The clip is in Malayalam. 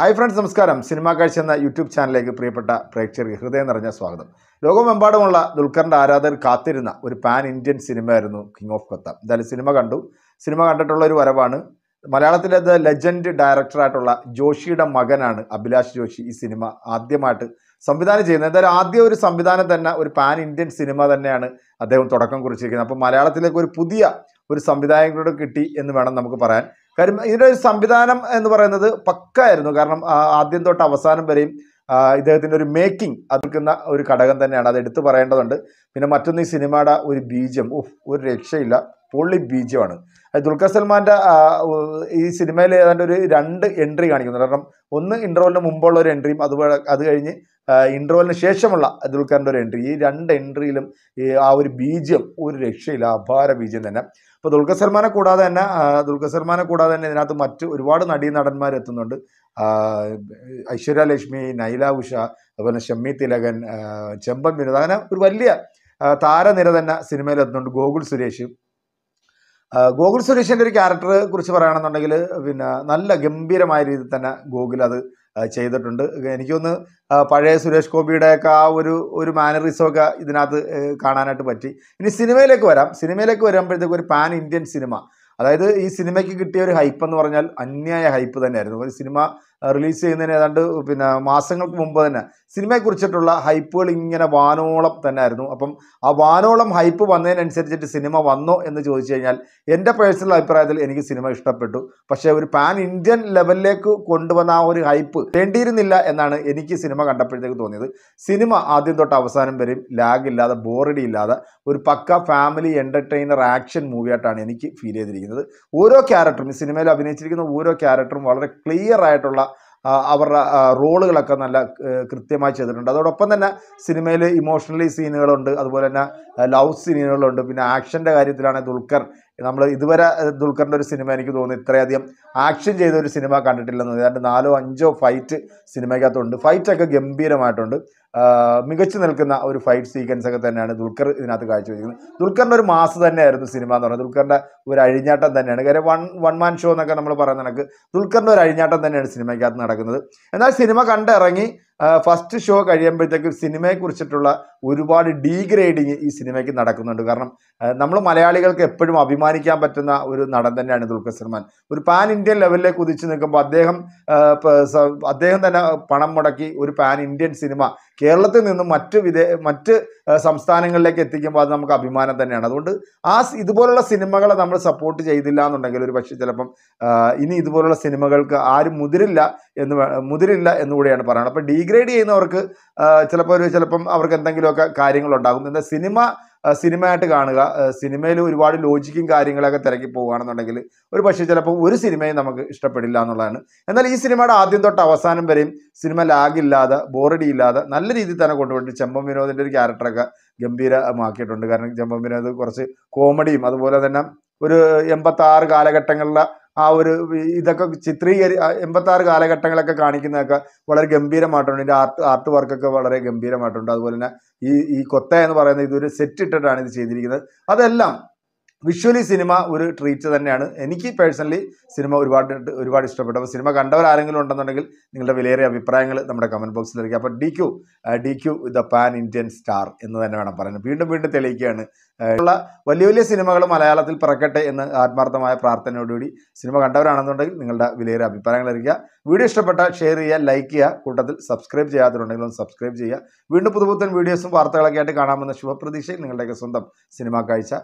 ഹായ് ഫ്രണ്ട്സ് നമസ്കാരം സിനിമാ കാഴ്ച എന്ന യൂട്യൂബ് ചാനലിലേക്ക് പ്രിയപ്പെട്ട പ്രേക്ഷകർക്ക് ഹൃദയം നിറഞ്ഞ സ്വാഗതം ലോകമെമ്പാടുമുള്ള ദുൽഖറിൻ്റെ ആരാധകർ കാത്തിരുന്ന ഒരു പാൻ ഇന്ത്യൻ സിനിമയായിരുന്നു കിങ് ഓഫ് കൊത്ത എന്തായാലും സിനിമ കണ്ടു സിനിമ കണ്ടിട്ടുള്ള ഒരു വരവാണ് മലയാളത്തിലെ ലെജൻഡ് ഡയറക്ടറായിട്ടുള്ള ജോഷിയുടെ മകനാണ് അഭിലാഷ് ജോഷി ഈ സിനിമ ആദ്യമായിട്ട് സംവിധാനം ചെയ്യുന്നത് എന്തായാലും ആദ്യ ഒരു സംവിധാനം തന്നെ ഒരു പാൻ ഇന്ത്യൻ സിനിമ തന്നെയാണ് അദ്ദേഹം തുടക്കം കുറിച്ചിരിക്കുന്നത് അപ്പോൾ മലയാളത്തിലേക്ക് ഒരു പുതിയ ഒരു സംവിധായകരോട് കിട്ടി എന്ന് വേണം നമുക്ക് പറയാൻ കാര്യം ഇതിൻ്റെ ഒരു സംവിധാനം എന്ന് പറയുന്നത് പക്കായിരുന്നു കാരണം ആദ്യം തൊട്ട് അവസാനം വരെയും ഇദ്ദേഹത്തിൻ്റെ ഒരു മേക്കിംഗ് അതിൽക്കുന്ന ഒരു ഘടകം തന്നെയാണ് അത് എടുത്തു പറയേണ്ടതുണ്ട് പിന്നെ മറ്റൊന്ന് ഈ സിനിമയുടെ ഒരു ബീജം ഉഫ് ഒരു രക്ഷയില്ല പൊള്ളി ബീജമാണ് ദുൽഖർ സൽമാൻ്റെ ഈ സിനിമയിൽ ഏതാണ്ട് ഒരു രണ്ട് എൻട്രി കാണിക്കുന്നുണ്ട് കാരണം ഒന്ന് ഇൻ്റർവലിന് മുമ്പുള്ള ഒരു എൻട്രിയും അതുപോലെ അത് കഴിഞ്ഞ് ഇൻട്രോലിന് ശേഷമുള്ള ദുൽഖറിൻ്റെ ഒരു എൻട്രി ഈ രണ്ട് എൻട്രിയിലും ആ ഒരു ബീജം ഒരു രക്ഷയില്ല അപാര ബീജം തന്നെ അപ്പോൾ ദുൽഖർ സൽമാനെ കൂടാതെ തന്നെ ദുൽഖർ സൽമാനെ കൂടാതെ തന്നെ ഇതിനകത്ത് മറ്റ് ഒരുപാട് നടീ നടന്മാർ എത്തുന്നുണ്ട് ഐശ്വര്യ ലക്ഷ്മി നൈല ഉഷ അതുപോലെ ഷമ്മി തിലകൻ ചെമ്പൻ വിനോദ് അങ്ങനെ ഒരു വലിയ താരനിര തന്നെ സിനിമയിൽ എത്തുന്നുണ്ട് ഗോകുൽ സുരേഷ് ഗോകുൽ സുരേഷിൻ്റെ ഒരു ക്യാരക്ടറെ കുറിച്ച് പറയുകയാണെന്നുണ്ടെങ്കിൽ പിന്നെ നല്ല ഗംഭീരമായ രീതിയിൽ തന്നെ ഗോകുൽ അത് ചെയ്തിട്ടുണ്ട് എനിക്കൊന്ന് പഴയ സുരേഷ് ഗോപിയുടെയൊക്കെ ആ ഒരു ഒരു മാനറിസമൊക്കെ ഇതിനകത്ത് കാണാനായിട്ട് പറ്റി ഇനി സിനിമയിലേക്ക് വരാം സിനിമയിലേക്ക് വരുമ്പോഴത്തേക്ക് ഒരു പാൻ ഇന്ത്യൻ സിനിമ അതായത് ഈ സിനിമയ്ക്ക് കിട്ടിയ ഒരു ഹൈപ്പ് എന്ന് പറഞ്ഞാൽ അന്യായ ഹൈപ്പ് തന്നെയായിരുന്നു ഒരു സിനിമ റിലീസ് ചെയ്യുന്നതിന് ഏതാണ്ട് പിന്നെ മാസങ്ങൾക്ക് മുമ്പ് തന്നെ സിനിമയെക്കുറിച്ചിട്ടുള്ള ഹൈപ്പുകൾ ഇങ്ങനെ വാനോളം തന്നെ ആയിരുന്നു അപ്പം ആ വാനോളം ഹൈപ്പ് വന്നതിനനുസരിച്ചിട്ട് സിനിമ വന്നോ എന്ന് ചോദിച്ചു കഴിഞ്ഞാൽ എൻ്റെ പേഴ്സണൽ അഭിപ്രായത്തിൽ എനിക്ക് സിനിമ ഇഷ്ടപ്പെട്ടു പക്ഷേ ഒരു പാൻ ഇന്ത്യൻ ലെവലിലേക്ക് കൊണ്ടുവന്ന ആ ഒരു ഹൈപ്പ് വേണ്ടിയിരുന്നില്ല എന്നാണ് എനിക്ക് സിനിമ കണ്ടപ്പോഴത്തേക്ക് തോന്നിയത് സിനിമ ആദ്യം തൊട്ട് അവസാനം വരെയും ലാഗ് ഇല്ലാതെ ബോറടി ഇല്ലാതെ ഒരു പക്ക ഫാമിലി എൻ്റർടൈനർ ആക്ഷൻ മൂവിയായിട്ടാണ് എനിക്ക് ഫീൽ ചെയ്തിരിക്കുന്നത് ഓരോ ക്യാരക്ടറും സിനിമയിൽ അഭിനയിച്ചിരിക്കുന്ന ഓരോ ക്യാരക്ടറും വളരെ ക്ലിയർ ആയിട്ടുള്ള അവരുടെ റോളുകളൊക്കെ നല്ല കൃത്യമായി ചെയ്തിട്ടുണ്ട് അതോടൊപ്പം തന്നെ സിനിമയിൽ ഇമോഷണലി സീനുകളുണ്ട് അതുപോലെ തന്നെ ലവ് സീനുകളുണ്ട് പിന്നെ ആക്ഷൻ്റെ കാര്യത്തിലാണെങ്കിൽ ദുൽഖർ നമ്മൾ ഇതുവരെ ദുൽഖറിൻ്റെ ഒരു സിനിമ എനിക്ക് തോന്നുന്നു ഇത്രയധികം ആക്ഷൻ ചെയ്ത ഒരു സിനിമ കണ്ടിട്ടില്ലെന്ന് ഏതാണ്ട് നാലോ അഞ്ചോ ഫൈറ്റ് സിനിമയ്ക്കകത്തുണ്ട് ഫൈറ്റൊക്കെ ഗംഭീരമായിട്ടുണ്ട് മികച്ചു നിൽക്കുന്ന ഒരു ഫൈറ്റ് സീക്വൻസ് ഒക്കെ തന്നെയാണ് ദുൽഖർ ഇതിനകത്ത് കാഴ്ചവെച്ചിരിക്കുന്നത് ദുൽഖറിൻ്റെ ഒരു മാസ് തന്നെയായിരുന്നു സിനിമ എന്ന് പറഞ്ഞാൽ ദുൽഖറിൻ്റെ ഒരു അഴിഞ്ഞാട്ടം തന്നെയാണ് കാര്യം വൺ വൺ മാൻ ഷോ എന്നൊക്കെ നമ്മൾ പറയുന്ന കണക്ക് ദുൽഖറിൻ്റെ ഒരു അഴിഞ്ഞാട്ടം തന്നെയാണ് സിനിമയ്ക്കകത്ത് നടക്കുന്നത് എന്നാൽ സിനിമ കണ്ടിറങ്ങി ഫസ്റ്റ് ഷോ കഴിയുമ്പോഴത്തേക്കും കുറിച്ചിട്ടുള്ള ഒരുപാട് ഡീഗ്രേഡിങ് ഈ സിനിമയ്ക്ക് നടക്കുന്നുണ്ട് കാരണം നമ്മൾ മലയാളികൾക്ക് എപ്പോഴും അഭിമാനിക്കാൻ പറ്റുന്ന ഒരു നടൻ തന്നെയാണ് ദുൽഖർ സൽമാൻ ഒരു പാൻ ഇന്ത്യൻ ലെവലിലേക്ക് ഉദിച്ചു നിൽക്കുമ്പോൾ അദ്ദേഹം അദ്ദേഹം തന്നെ പണം മുടക്കി ഒരു പാൻ ഇന്ത്യൻ സിനിമ കേരളത്തിൽ നിന്നും മറ്റ് വിദേ മറ്റ് സംസ്ഥാനങ്ങളിലേക്ക് എത്തിക്കുമ്പോൾ അത് നമുക്ക് അഭിമാനം തന്നെയാണ് അതുകൊണ്ട് ആ ഇതുപോലുള്ള സിനിമകളെ നമ്മൾ സപ്പോർട്ട് ചെയ്തില്ല എന്നുണ്ടെങ്കിൽ ഒരു പക്ഷേ ചിലപ്പം ഇനി ഇതുപോലുള്ള സിനിമകൾക്ക് ആരും മുതിരില്ല എന്ന് മുതിരില്ല എന്നുകൂടെയാണ് പറയുന്നത് അപ്പോൾ ഡീഗ്രേഡ് ഡിഗ്രേഡ് ചെയ്യുന്നവർക്ക് ചിലപ്പോൾ ഒരു ചിലപ്പം അവർക്ക് എന്തെങ്കിലുമൊക്കെ കാര്യങ്ങളുണ്ടാകും എന്നാൽ സിനിമ സിനിമയായിട്ട് കാണുക സിനിമയിൽ ഒരുപാട് ലോജിക്കും കാര്യങ്ങളൊക്കെ തിരക്കി പോവുകയാണെന്നുണ്ടെങ്കിൽ ഒരു പക്ഷേ ചിലപ്പോൾ ഒരു സിനിമയും നമുക്ക് ഇഷ്ടപ്പെടില്ല എന്നുള്ളതാണ് എന്നാൽ ഈ സിനിമയുടെ ആദ്യം തൊട്ട് അവസാനം വരെയും സിനിമ ലാഗില്ലാതെ ബോറടി ഇല്ലാതെ നല്ല രീതിയിൽ തന്നെ കൊണ്ടുപോയിട്ട് ചെമ്പം വിനോദിൻ്റെ ഒരു ക്യാരക്ടറൊക്കെ ഗംഭീരമാക്കിയിട്ടുണ്ട് കാരണം ചെമ്പം വിനോദ് കുറച്ച് കോമഡിയും അതുപോലെ തന്നെ ഒരു എൺപത്താറ് കാലഘട്ടങ്ങളിലെ ആ ഒരു ഇതൊക്കെ ചിത്രീകരി എൺപത്താറ് കാലഘട്ടങ്ങളൊക്കെ കാണിക്കുന്നതൊക്കെ വളരെ ഗംഭീരമായിട്ടുണ്ട് ഇതിൻ്റെ ആർട്ട് ആർട്ട് വർക്കൊക്കെ വളരെ ഗംഭീരമായിട്ടുണ്ട് അതുപോലെ തന്നെ ഈ ഈ കൊത്ത എന്ന് പറയുന്നത് ഇതൊരു സെറ്റ് ഇട്ടിട്ടാണ് ഇത് ചെയ്തിരിക്കുന്നത് അതെല്ലാം വിഷ്വലി സിനിമ ഒരു ട്രീറ്റ് തന്നെയാണ് എനിക്ക് പേഴ്സണലി സിനിമ ഒരുപാട് ഒരുപാട് ഇഷ്ടപ്പെട്ടു അപ്പോൾ സിനിമ കണ്ടവർ ആരെങ്കിലും ഉണ്ടെന്നുണ്ടെങ്കിൽ നിങ്ങളുടെ വിലയേറിയ അഭിപ്രായങ്ങൾ നമ്മുടെ കമൻറ്റ് ബോക്സിൽ ഇറക്കി അപ്പോൾ D Q D Q the pan Indian star എന്ന് തന്നെ വേണം പറയാൻ വീണ്ടും വീണ്ടും തെളിയിക്കുകയാണ് ഉള്ള വലിയ വലിയ സിനിമകൾ മലയാളത്തിൽ പിറക്കട്ടെ എന്ന് ആത്മാർത്ഥമായ പ്രാർത്ഥനയോടുകൂടി സിനിമ കണ്ടവരാണെന്നുണ്ടെങ്കിൽ നിങ്ങളുടെ വിലയേറിയ അഭിപ്രായങ്ങൾ അറിയിക്കുക വീഡിയോ ഇഷ്ടപ്പെട്ടാൽ ഷെയർ ചെയ്യുക ലൈക്ക് ചെയ്യുക കൂട്ടത്തിൽ സബ്സ്ക്രൈബ് ചെയ്യാത്തതുണ്ടെങ്കിൽ ഒന്ന് സബ്സ്ക്രൈബ് ചെയ്യുക വീണ്ടും പുതുപുത്തൻ വീഡിയോസും വാർത്തകളൊക്കെ ആയിട്ട് കാണാമെന്ന ശുഭപ്രതീക്ഷയിൽ നിങ്ങളുടെയൊക്കെ സ്വന്തം സിനിമ കാഴ്ച